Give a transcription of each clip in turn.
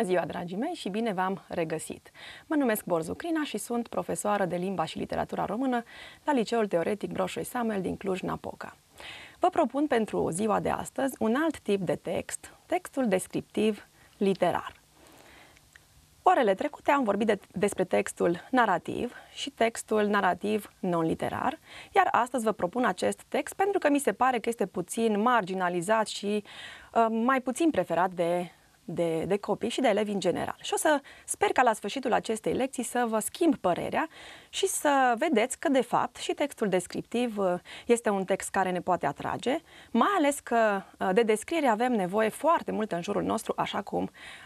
Bună ziua, dragii mei, și bine v-am regăsit! Mă numesc Borzu Crina și sunt profesoară de limba și literatura română la Liceul Teoretic Broșoi Samuel din Cluj-Napoca. Vă propun pentru ziua de astăzi un alt tip de text, textul descriptiv literar. Orele trecute am vorbit de, despre textul narrativ și textul narrativ non-literar, iar astăzi vă propun acest text pentru că mi se pare că este puțin marginalizat și uh, mai puțin preferat de de, de copii și de elevi în general. Și o să sper ca la sfârșitul acestei lecții să vă schimb părerea și să vedeți că, de fapt, și textul descriptiv uh, este un text care ne poate atrage, mai ales că uh, de descriere avem nevoie foarte mult în jurul nostru, așa cum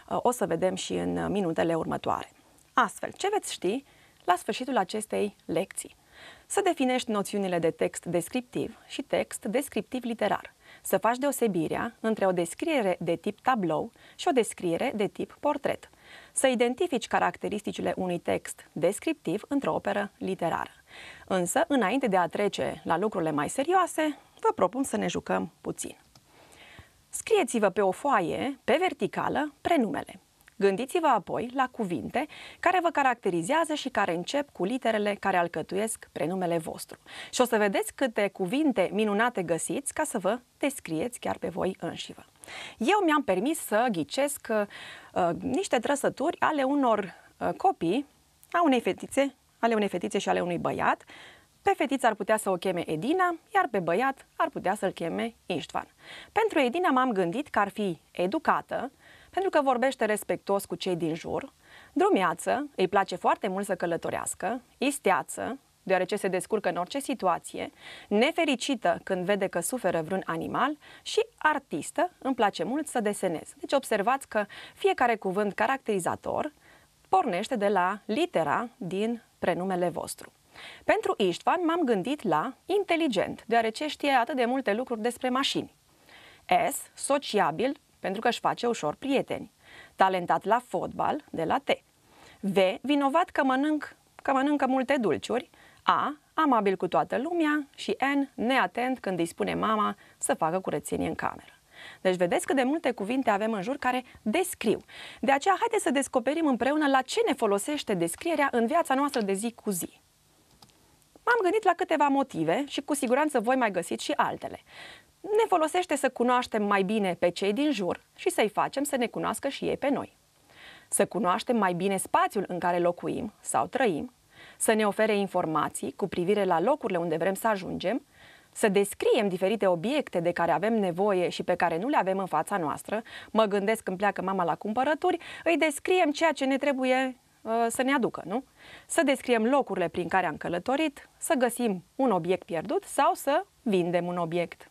uh, o să vedem și în minutele următoare. Astfel, ce veți ști la sfârșitul acestei lecții? Să definești noțiunile de text descriptiv și text descriptiv literar – să faci deosebirea între o descriere de tip tablou și o descriere de tip portret. Să identifici caracteristicile unui text descriptiv într-o operă literară. Însă, înainte de a trece la lucrurile mai serioase, vă propun să ne jucăm puțin. Scrieți-vă pe o foaie, pe verticală, prenumele. Gândiți-vă apoi la cuvinte care vă caracterizează și care încep cu literele care alcătuiesc prenumele vostru. Și o să vedeți câte cuvinte minunate găsiți ca să vă descrieți chiar pe voi înșivă. Eu mi-am permis să ghicesc uh, niște trăsături ale unor uh, copii, a unei fetițe, ale unei fetițe și ale unui băiat, pe fetiță ar putea să o cheme Edina, iar pe băiat ar putea să-l cheme Istvan. Pentru Edina m-am gândit că ar fi educată, pentru că vorbește respectuos cu cei din jur, drumeață, îi place foarte mult să călătorească, isteață, deoarece se descurcă în orice situație, nefericită când vede că suferă vreun animal și artistă, îmi place mult să desenez. Deci observați că fiecare cuvânt caracterizator pornește de la litera din prenumele vostru. Pentru Istvan m-am gândit la inteligent, deoarece știe atât de multe lucruri despre mașini. S, sociabil, pentru că își face ușor prieteni. Talentat la fotbal, de la T. V, vinovat că, mănânc, că mănâncă multe dulciuri. A, amabil cu toată lumea. Și N, neatent când îi spune mama să facă curățenie în cameră. Deci vedeți cât de multe cuvinte avem în jur care descriu. De aceea, haideți să descoperim împreună la ce ne folosește descrierea în viața noastră de zi cu zi. M-am gândit la câteva motive și cu siguranță voi mai găsiți și altele ne folosește să cunoaștem mai bine pe cei din jur și să-i facem să ne cunoască și ei pe noi. Să cunoaștem mai bine spațiul în care locuim sau trăim, să ne ofere informații cu privire la locurile unde vrem să ajungem, să descriem diferite obiecte de care avem nevoie și pe care nu le avem în fața noastră, mă gândesc când pleacă mama la cumpărături, îi descriem ceea ce ne trebuie uh, să ne aducă, nu? Să descriem locurile prin care am călătorit, să găsim un obiect pierdut sau să vindem un obiect.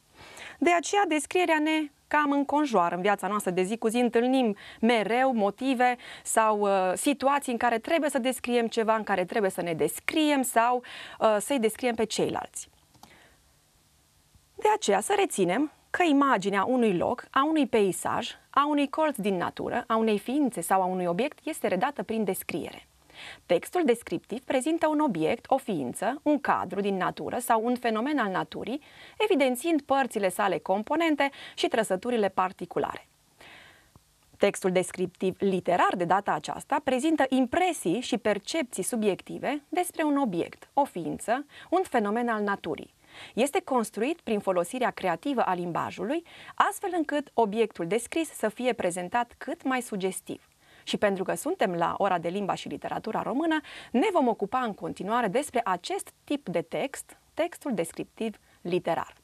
De aceea, descrierea ne cam înconjoară în viața noastră de zi cu zi, întâlnim mereu motive sau uh, situații în care trebuie să descriem ceva, în care trebuie să ne descriem sau uh, să-i descriem pe ceilalți. De aceea să reținem că imaginea unui loc, a unui peisaj, a unui colț din natură, a unei ființe sau a unui obiect este redată prin descriere. Textul descriptiv prezintă un obiect, o ființă, un cadru din natură sau un fenomen al naturii, evidențiind părțile sale componente și trăsăturile particulare. Textul descriptiv literar de data aceasta prezintă impresii și percepții subiective despre un obiect, o ființă, un fenomen al naturii. Este construit prin folosirea creativă a limbajului, astfel încât obiectul descris să fie prezentat cât mai sugestiv. Și pentru că suntem la ora de limba și literatura română, ne vom ocupa în continuare despre acest tip de text, textul descriptiv literar.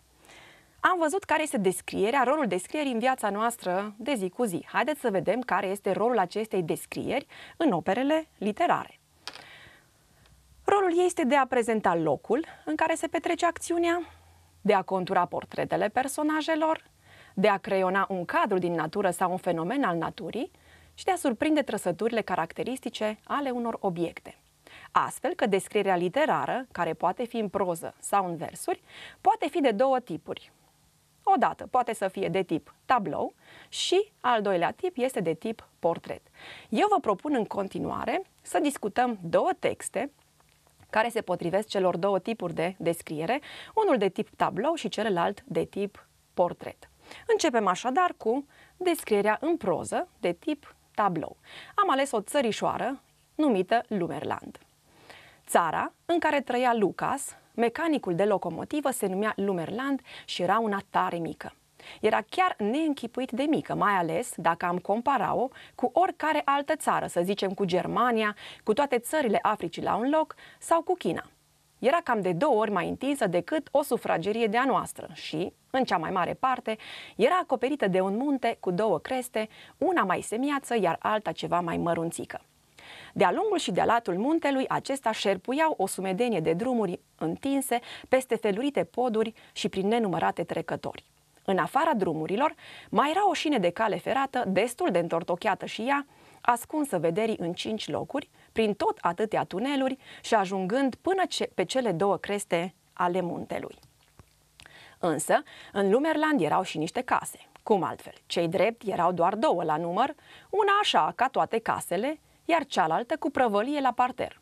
Am văzut care este descrierea, rolul descrierii în viața noastră de zi cu zi. Haideți să vedem care este rolul acestei descrieri în operele literare. Rolul ei este de a prezenta locul în care se petrece acțiunea, de a contura portretele personajelor, de a creiona un cadru din natură sau un fenomen al naturii și de a surprinde trăsăturile caracteristice ale unor obiecte. Astfel că descrierea literară, care poate fi în proză sau în versuri, poate fi de două tipuri. Odată poate să fie de tip tablou și al doilea tip este de tip portret. Eu vă propun în continuare să discutăm două texte care se potrivesc celor două tipuri de descriere, unul de tip tablou și celălalt de tip portret. Începem așadar cu descrierea în proză de tip tablou. Am ales o țărișoară numită Lumerland. Țara în care trăia Lucas, mecanicul de locomotivă, se numea Lumerland și era una tare mică. Era chiar neînchipuit de mică, mai ales dacă am compara-o cu oricare altă țară, să zicem cu Germania, cu toate țările Africii la un loc sau cu China – era cam de două ori mai întinsă decât o sufragerie de a noastră și, în cea mai mare parte, era acoperită de un munte cu două creste, una mai semiață, iar alta ceva mai mărunțică. De-a lungul și de-a latul muntelui, acesta șerpuiau o sumedenie de drumuri întinse peste felurite poduri și prin nenumărate trecători. În afara drumurilor, mai era o șine de cale ferată, destul de întortocheată și ea, ascunsă vederii în cinci locuri, prin tot atâtea tuneluri și ajungând până ce, pe cele două creste ale muntelui. Însă, în Lumerland erau și niște case. Cum altfel? Cei drept erau doar două la număr, una așa ca toate casele, iar cealaltă cu prăvălie la parter.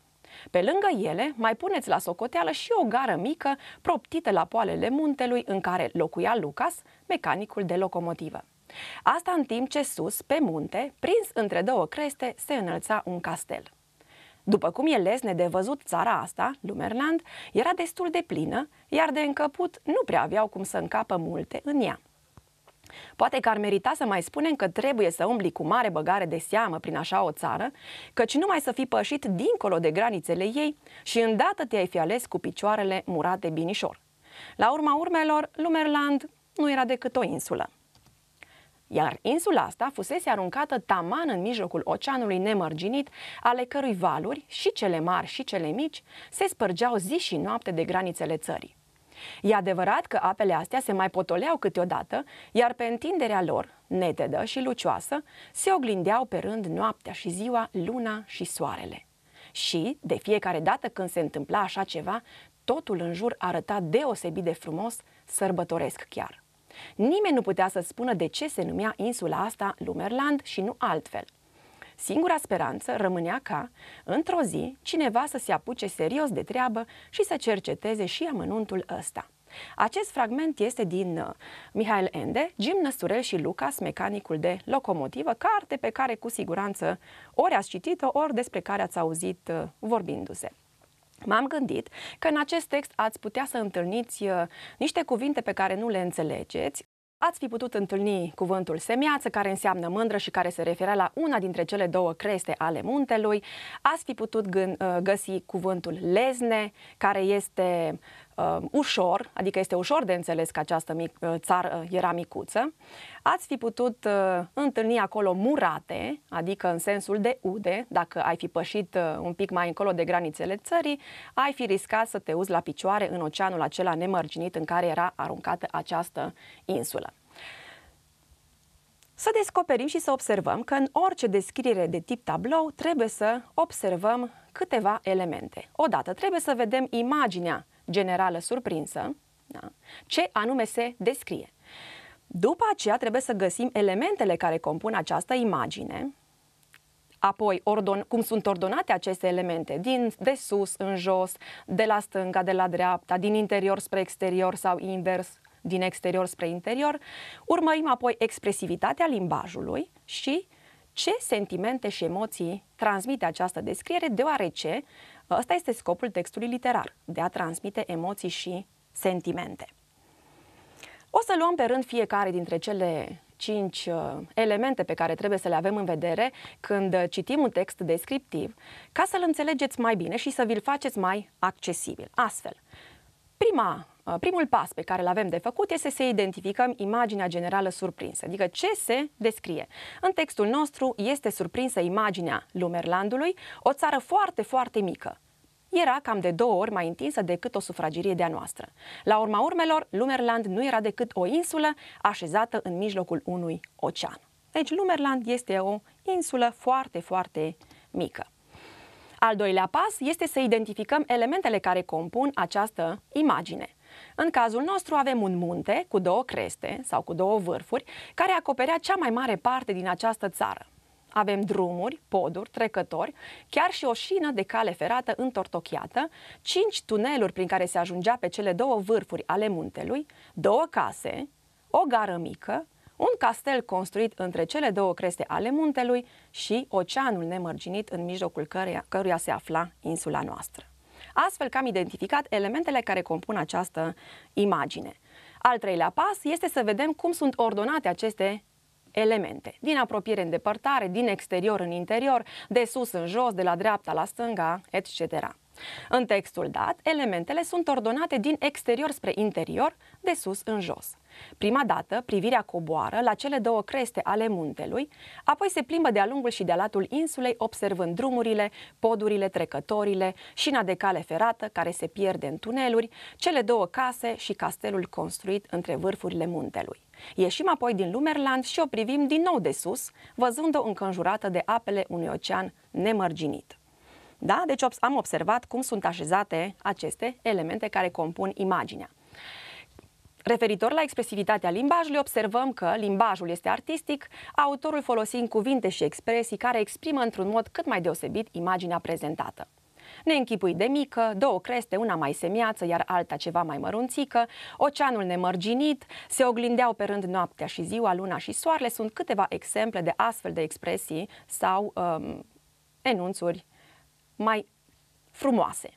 Pe lângă ele, mai puneți la socoteală și o gară mică proptită la poalele muntelui în care locuia Lucas, mecanicul de locomotivă. Asta în timp ce sus, pe munte, prins între două creste, se înălța un castel. După cum e lesne de văzut țara asta, Lumerland, era destul de plină, iar de încăput nu prea aveau cum să încapă multe în ea. Poate că ar merita să mai spunem că trebuie să umbli cu mare băgare de seamă prin așa o țară, căci numai să fi pășit dincolo de granițele ei și îndată te-ai fi ales cu picioarele murate binișor. La urma urmelor, Lumerland nu era decât o insulă iar insula asta fusese aruncată taman în mijlocul oceanului nemărginit, ale cărui valuri, și cele mari și cele mici, se spărgeau zi și noapte de granițele țării. E adevărat că apele astea se mai potoleau câteodată, iar pe întinderea lor, netedă și lucioasă, se oglindeau pe rând noaptea și ziua, luna și soarele. Și, de fiecare dată când se întâmpla așa ceva, totul în jur arăta deosebit de frumos, sărbătoresc chiar. Nimeni nu putea să spună de ce se numea insula asta Lumerland și nu altfel. Singura speranță rămânea ca, într-o zi, cineva să se apuce serios de treabă și să cerceteze și amănuntul ăsta. Acest fragment este din uh, Mihail Ende, Jim Năsturel și Lucas, mecanicul de locomotivă, carte pe care cu siguranță ori ați citit-o, ori despre care ați auzit uh, vorbindu-se. M-am gândit că în acest text ați putea să întâlniți uh, niște cuvinte pe care nu le înțelegeți. Ați fi putut întâlni cuvântul semiață, care înseamnă mândră și care se referea la una dintre cele două creste ale muntelui. Ați fi putut uh, găsi cuvântul lezne, care este uh, ușor, adică este ușor de înțeles că această mic, uh, țară era micuță, ați fi putut uh, întâlni acolo murate, adică în sensul de ude, dacă ai fi pășit uh, un pic mai încolo de granițele țării, ai fi riscat să te uzi la picioare în oceanul acela nemărginit în care era aruncată această insulă. Să descoperim și să observăm că în orice descriere de tip tablou trebuie să observăm câteva elemente. Odată trebuie să vedem imaginea generală surprinsă, da? ce anume se descrie. După aceea trebuie să găsim elementele care compun această imagine, apoi ordon, cum sunt ordonate aceste elemente, din de sus în jos, de la stânga, de la dreapta, din interior spre exterior sau invers, din exterior spre interior. Urmărim apoi expresivitatea limbajului și ce sentimente și emoții transmite această descriere, deoarece Ăsta este scopul textului literar, de a transmite emoții și sentimente. O să luăm pe rând fiecare dintre cele cinci uh, elemente pe care trebuie să le avem în vedere când uh, citim un text descriptiv, ca să-l înțelegeți mai bine și să vi-l faceți mai accesibil. Astfel, prima Uh, primul pas pe care îl avem de făcut este să identificăm imaginea generală surprinsă, adică ce se descrie. În textul nostru este surprinsă imaginea Lumerlandului, o țară foarte, foarte mică, era cam de două ori mai întinsă decât o sufragerie de-a noastră. La urma urmelor, Lumerland nu era decât o insulă așezată în mijlocul unui ocean. Deci Lumerland este o insulă foarte, foarte mică. Al doilea pas este să identificăm elementele care compun această imagine. În cazul nostru avem un munte cu două creste sau cu două vârfuri care acoperea cea mai mare parte din această țară. Avem drumuri, poduri, trecători, chiar și o șină de cale ferată întortocheată, cinci tuneluri prin care se ajungea pe cele două vârfuri ale muntelui, două case, o gară mică, un castel construit între cele două creste ale muntelui și oceanul nemărginit în mijlocul căruia, căruia se afla insula noastră. Astfel că am identificat elementele care compun această imagine. Al treilea pas este să vedem cum sunt ordonate aceste elemente. Din apropiere în depărtare, din exterior în interior, de sus în jos, de la dreapta la stânga, etc. În textul dat, elementele sunt ordonate din exterior spre interior, de sus în jos. Prima dată, privirea coboară la cele două creste ale muntelui, apoi se plimbă de-a lungul și de-a latul insulei, observând drumurile, podurile, trecătorile, șina de cale ferată care se pierde în tuneluri, cele două case și castelul construit între vârfurile muntelui. Ieșim apoi din Lumerland și o privim din nou de sus, văzând-o înconjurată de apele unui ocean nemărginit. Da? Deci am observat cum sunt așezate aceste elemente care compun imaginea. Referitor la expresivitatea limbajului, observăm că limbajul este artistic, autorul folosind cuvinte și expresii care exprimă într-un mod cât mai deosebit imaginea prezentată. Ne închipui de mică, două creste, una mai semiață, iar alta ceva mai mărunțică, oceanul nemărginit, se oglindeau pe rând noaptea și ziua, luna și soarele, sunt câteva exemple de astfel de expresii sau um, enunțuri mai frumoase.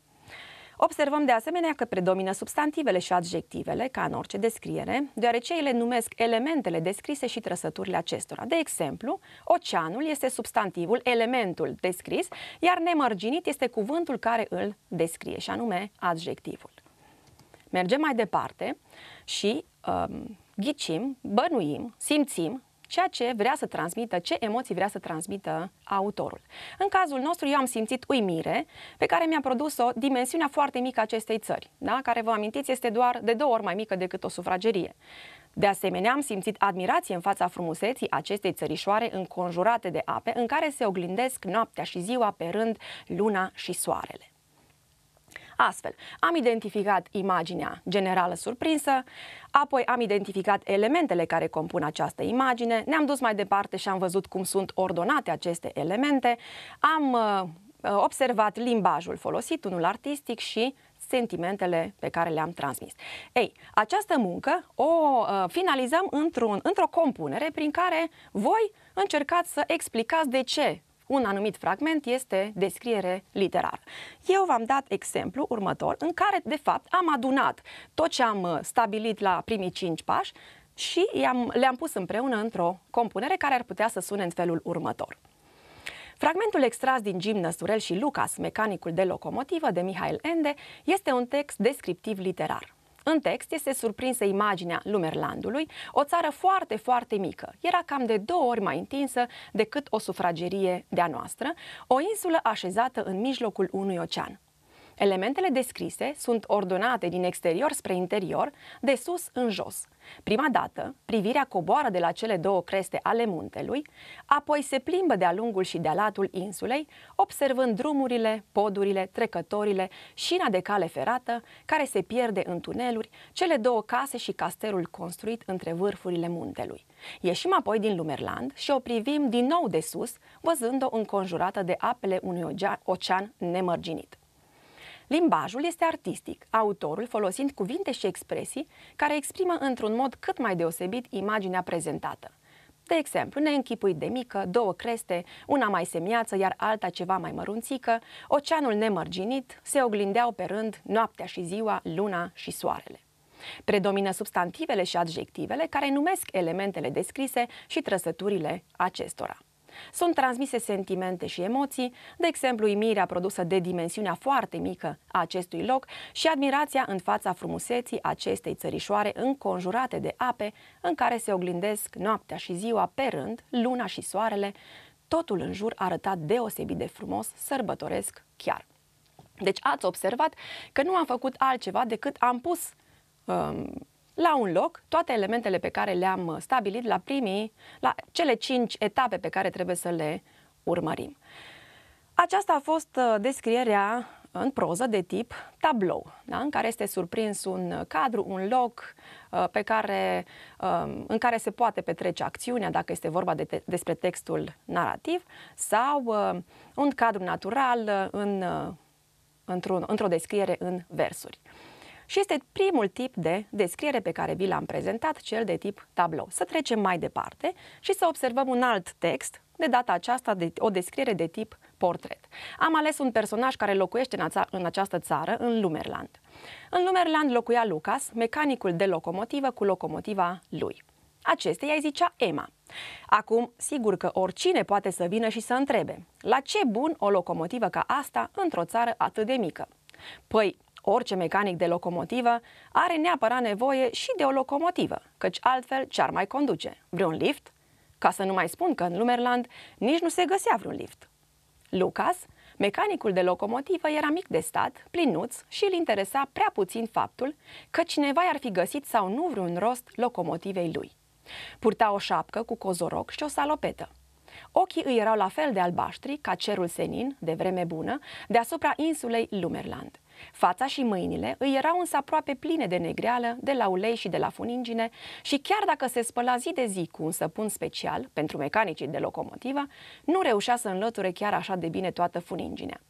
Observăm de asemenea că predomină substantivele și adjectivele, ca în orice descriere, deoarece ele numesc elementele descrise și trăsăturile acestora. De exemplu, oceanul este substantivul, elementul descris, iar nemărginit este cuvântul care îl descrie, și anume adjectivul. Mergem mai departe și um, ghicim, bănuim, simțim ceea ce vrea să transmită, ce emoții vrea să transmită autorul. În cazul nostru, eu am simțit uimire pe care mi-a produs-o dimensiunea foarte mică a acestei țări, da? care, vă amintiți, este doar de două ori mai mică decât o sufragerie. De asemenea, am simțit admirație în fața frumuseții acestei țărișoare înconjurate de ape, în care se oglindesc noaptea și ziua pe rând luna și soarele astfel. Am identificat imaginea generală surprinsă, apoi am identificat elementele care compun această imagine, ne-am dus mai departe și am văzut cum sunt ordonate aceste elemente, am uh, uh observat limbajul folosit, unul artistic și sentimentele pe care le-am transmis. Ei, această muncă o uh, finalizăm într într-o compunere prin care voi încercați să explicați de ce un anumit fragment este descriere literară. Eu v-am dat exemplu următor în care, de fapt, am adunat tot ce am uh, stabilit la primii cinci pași și le-am, le-am pus împreună într-o compunere care ar putea să sune în felul următor. Fragmentul extras din Jim Năsturel și Lucas, mecanicul de locomotivă de Mihail Ende, este un text descriptiv literar. În text este surprinsă imaginea Lumerlandului, o țară foarte, foarte mică. Era cam de două ori mai întinsă decât o sufragerie de-a noastră, o insulă așezată în mijlocul unui ocean. Elementele descrise sunt ordonate din exterior spre interior, de sus în jos. Prima dată, privirea coboară de la cele două creste ale muntelui, apoi se plimbă de-a lungul și de-a latul insulei, observând drumurile, podurile, trecătorile, șina de cale ferată, care se pierde în tuneluri, cele două case și castelul construit între vârfurile muntelui. Ieșim apoi din Lumerland și o privim din nou de sus, văzând-o înconjurată de apele unui ocean nemărginit. Limbajul este artistic, autorul folosind cuvinte și expresii care exprimă într-un mod cât mai deosebit imaginea prezentată. De exemplu, ne închipui de mică, două creste, una mai semiață, iar alta ceva mai mărunțică, oceanul nemărginit, se oglindeau pe rând noaptea și ziua, luna și soarele. Predomină substantivele și adjectivele care numesc elementele descrise și trăsăturile acestora. Sunt transmise sentimente și emoții, de exemplu imirea produsă de dimensiunea foarte mică a acestui loc și admirația în fața frumuseții acestei țărișoare înconjurate de ape în care se oglindesc noaptea și ziua pe rând, luna și soarele, totul în jur arătat deosebit de frumos, sărbătoresc chiar. Deci ați observat că nu am făcut altceva decât am pus um, la un loc toate elementele pe care le-am uh, stabilit la primii, la cele cinci etape pe care trebuie să le urmărim. Aceasta a fost uh, descrierea în proză de tip tablou, da? în care este surprins un cadru, un loc uh, pe care, um, în care se poate petrece acțiunea, dacă este vorba de te- despre textul narrativ, sau un cadru natural în, într-o, într-o descriere în versuri. Și este primul tip de descriere pe care vi l-am prezentat, cel de tip tablou. Să trecem mai departe și să observăm un alt text, de data aceasta de, o descriere de tip portret. Am ales un personaj care locuiește în, ața, în această țară, în Lumerland. În Lumerland locuia Lucas, mecanicul de locomotivă cu locomotiva lui. Acesteia îi zicea Emma. Acum, sigur că oricine poate să vină și să întrebe, la ce bun o locomotivă ca asta într-o țară atât de mică? Păi, Orice mecanic de locomotivă are neapărat nevoie și de o locomotivă, căci altfel ce-ar mai conduce? Vreun lift? Ca să nu mai spun că în Lumerland nici nu se găsea vreun lift. Lucas, mecanicul de locomotivă, era mic de stat, plinuț și îl interesa prea puțin faptul că cineva i-ar fi găsit sau nu vreun rost locomotivei lui. Purta o șapcă cu cozoroc și o salopetă. Ochii îi erau la fel de albaștri ca cerul senin, de vreme bună, deasupra insulei Lumerland. Fața și mâinile îi erau însă aproape pline de negreală, de la ulei și de la funingine și chiar dacă se spăla zi de zi cu un săpun special pentru mecanicii de locomotivă, nu reușea să înlăture chiar așa de bine toată funinginea.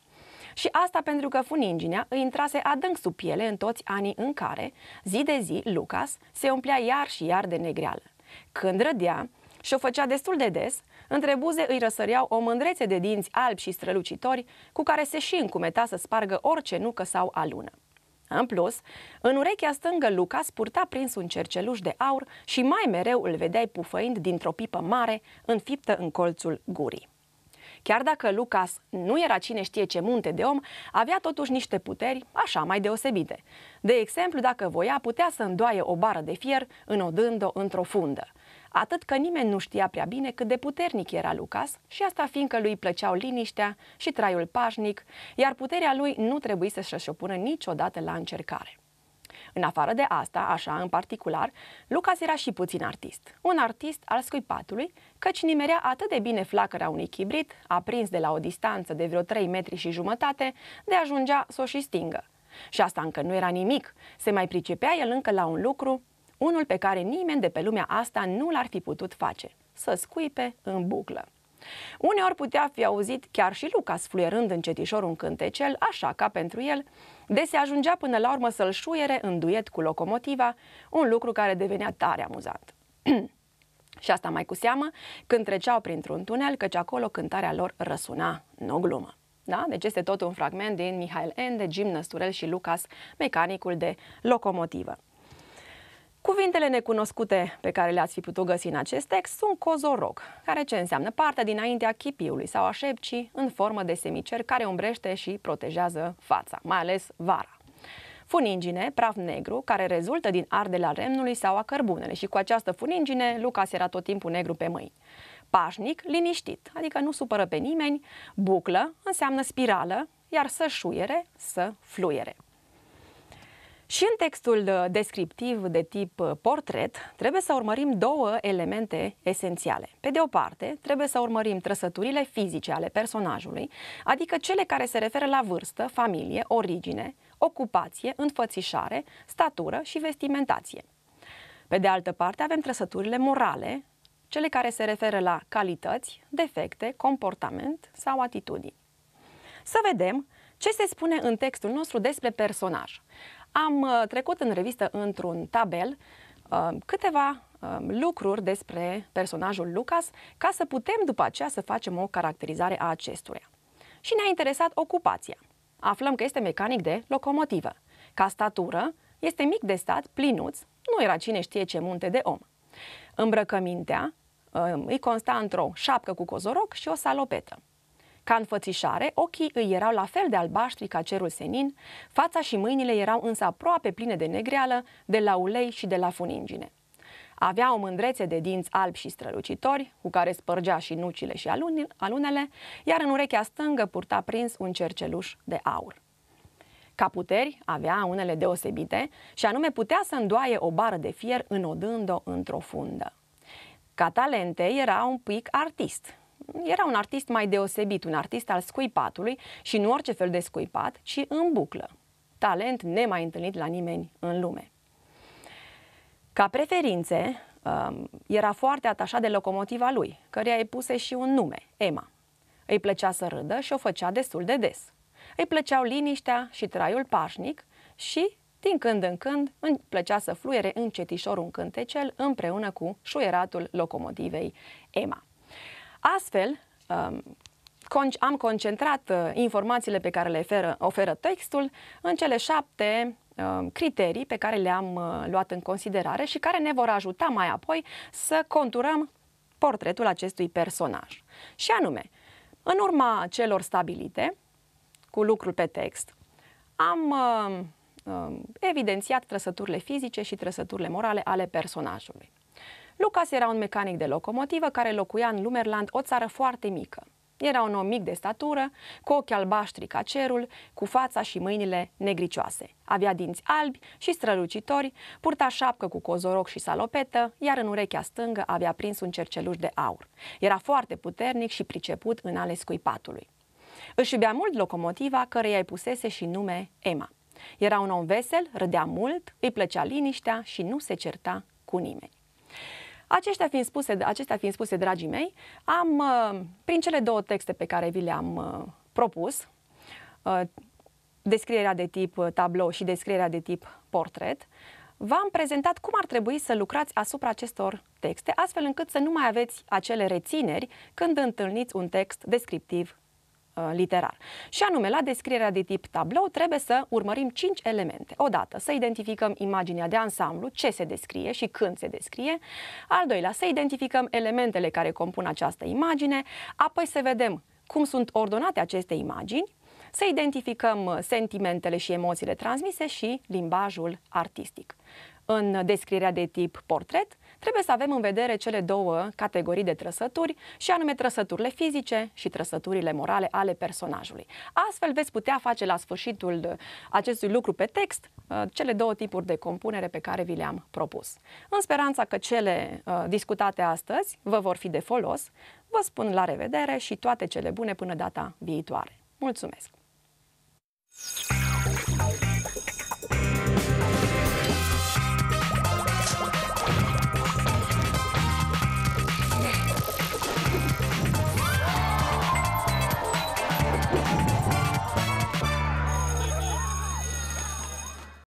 Și asta pentru că funinginea îi intrase adânc sub piele în toți anii în care, zi de zi, Lucas se umplea iar și iar de negreală. Când rădea, și o făcea destul de des, între buze îi răsăreau o mândrețe de dinți albi și strălucitori, cu care se și încumeta să spargă orice nucă sau alună. În plus, în urechea stângă Lucas purta prins un cerceluș de aur și mai mereu îl vedeai pufăind dintr-o pipă mare, înfiptă în colțul gurii. Chiar dacă Lucas nu era cine știe ce munte de om, avea totuși niște puteri așa mai deosebite. De exemplu, dacă voia, putea să îndoaie o bară de fier înodând-o într-o fundă – atât că nimeni nu știa prea bine cât de puternic era Lucas și asta fiindcă lui plăceau liniștea și traiul pașnic, iar puterea lui nu trebuie să-și opună niciodată la încercare. În afară de asta, așa în particular, Lucas era și puțin artist. Un artist al scuipatului, căci nimerea atât de bine flacăra unui chibrit, aprins de la o distanță de vreo 3 metri și jumătate, de ajungea să o și stingă. Și asta încă nu era nimic, se mai pricepea el încă la un lucru unul pe care nimeni de pe lumea asta nu l-ar fi putut face, să scuipe în buclă. Uneori putea fi auzit chiar și Lucas fluierând cetișor un cântecel, așa ca pentru el, de se ajungea până la urmă să-l șuiere în duet cu locomotiva, un lucru care devenea tare amuzant. și asta mai cu seamă când treceau printr-un tunel, căci acolo cântarea lor răsuna, nu glumă. Da? Deci este tot un fragment din Mihail Ende, Jim Năsturel și Lucas, mecanicul de locomotivă. Cuvintele necunoscute pe care le-ați fi putut găsi în acest text sunt cozoroc, care ce înseamnă partea dinaintea chipiului sau a șepcii în formă de semicer care umbrește și protejează fața, mai ales vara. Funingine, praf negru, care rezultă din arderea remnului sau a cărbunele și cu această funingine Lucas era tot timpul negru pe mâini. Pașnic, liniștit, adică nu supără pe nimeni, buclă înseamnă spirală, iar să șuiere, să fluiere. Și în textul uh, descriptiv de tip uh, portret, trebuie să urmărim două elemente esențiale. Pe de o parte, trebuie să urmărim trăsăturile fizice ale personajului, adică cele care se referă la vârstă, familie, origine, ocupație, înfățișare, statură și vestimentație. Pe de altă parte, avem trăsăturile morale, cele care se referă la calități, defecte, comportament sau atitudini. Să vedem ce se spune în textul nostru despre personaj am uh, trecut în revistă într-un tabel uh, câteva uh, lucruri despre personajul Lucas ca să putem după aceea să facem o caracterizare a acestuia. Și ne-a interesat ocupația. Aflăm că este mecanic de locomotivă. Ca statură, este mic de stat, plinuț, nu era cine știe ce munte de om. Îmbrăcămintea îi consta într-o șapcă cu cozoroc și o salopetă. Ca înfățișare, ochii îi erau la fel de albaștri ca cerul senin, fața și mâinile erau însă aproape pline de negreală, de la ulei și de la funingine. Avea o mândrețe de dinți albi și strălucitori, cu care spărgea și nucile și alunele, iar în urechea stângă purta prins un cerceluș de aur. Ca puteri avea unele deosebite și anume putea să îndoaie o bară de fier înodând-o într-o fundă. Ca talente era un pic artist, era un artist mai deosebit, un artist al scuipatului și nu orice fel de scuipat, ci în buclă. Talent nemai întâlnit la nimeni în lume. Ca preferințe, um, era foarte atașat de locomotiva lui, căreia îi puse și un nume, Emma. Îi plăcea să râdă și o făcea destul de des. Îi plăceau liniștea și traiul pașnic și, din când în când, îi plăcea să fluiere încetișor un cântecel împreună cu șuieratul locomotivei Emma. Astfel, um, am concentrat uh, informațiile pe care le oferă, oferă textul în cele șapte um, criterii pe care le-am uh, luat în considerare și care ne vor ajuta mai apoi să conturăm portretul acestui personaj. Și anume, în urma celor stabilite, cu lucrul pe text, am um, evidențiat trăsăturile fizice și trăsăturile morale ale personajului. Lucas era un mecanic de locomotivă care locuia în Lumerland, o țară foarte mică. Era un om mic de statură, cu ochi albaștri ca cerul, cu fața și mâinile negricioase. Avea dinți albi și strălucitori, purta șapcă cu cozoroc și salopetă, iar în urechea stângă avea prins un cerceluș de aur. Era foarte puternic și priceput în ale scuipatului. Își iubea mult locomotiva, căreia îi pusese și nume Emma. Era un om vesel, râdea mult, îi plăcea liniștea și nu se certa cu nimeni. Aceștia fiind spuse, acestea fiind spuse, dragii mei, am, uh, prin cele două texte pe care vi le-am uh, propus, uh, descrierea de tip tablou și descrierea de tip portret, v-am prezentat cum ar trebui să lucrați asupra acestor texte, astfel încât să nu mai aveți acele rețineri când întâlniți un text descriptiv Uh, literar. Și anume, la descrierea de tip tablou trebuie să urmărim 5 elemente. Odată, să identificăm imaginea de ansamblu, ce se descrie și când se descrie. Al doilea, să identificăm elementele care compun această imagine. Apoi să vedem cum sunt ordonate aceste imagini, să identificăm uh, sentimentele și emoțiile transmise și limbajul artistic în descrierea de tip portret, trebuie să avem în vedere cele două categorii de trăsături, și anume trăsăturile fizice și trăsăturile morale ale personajului. Astfel veți putea face la sfârșitul acestui lucru pe text uh, cele două tipuri de compunere pe care vi le-am propus. În speranța că cele uh, discutate astăzi vă vor fi de folos, vă spun la revedere și toate cele bune până data viitoare. Mulțumesc!